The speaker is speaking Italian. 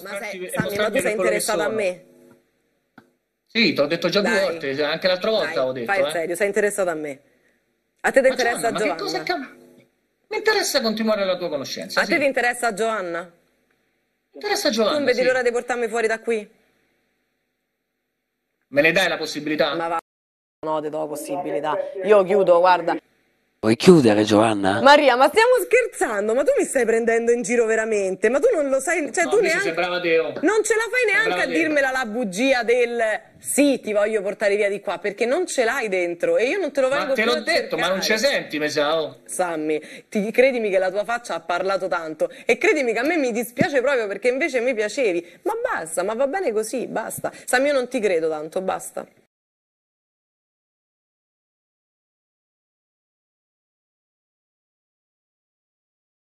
mostrarti, ma, sei, Sammy, sei interessato a me? Sì, te l'ho detto già due volte, anche l'altra volta Dai, ho detto. Fai eh. serio, sei interessato a me. A te ti interessa Giovanna, Giovanna? Ma che cosa Mi interessa continuare la tua conoscenza. A sì. te ti interessa Giovanna? Mi interessa Giovanna. Non vedi sì. l'ora di portarmi fuori da qui? Me ne dai la possibilità? Ma va, no, ti do la possibilità. Io chiudo, guarda. Puoi chiudere, Giovanna? Maria, ma stiamo scherzando? Ma tu mi stai prendendo in giro veramente? Ma tu non lo sai, cioè no, tu neanche Non ce la fai neanche a dirmela la bugia del sì, ti voglio portare via di qua perché non ce l'hai dentro e io non te lo vengo ma te l'ho detto, cercare. ma non ci senti, mi sa. Oh. Sammy, ti, credimi che la tua faccia ha parlato tanto e credimi che a me mi dispiace proprio perché invece mi piacevi. Ma basta, ma va bene così, basta. Sammy, io non ti credo tanto, basta.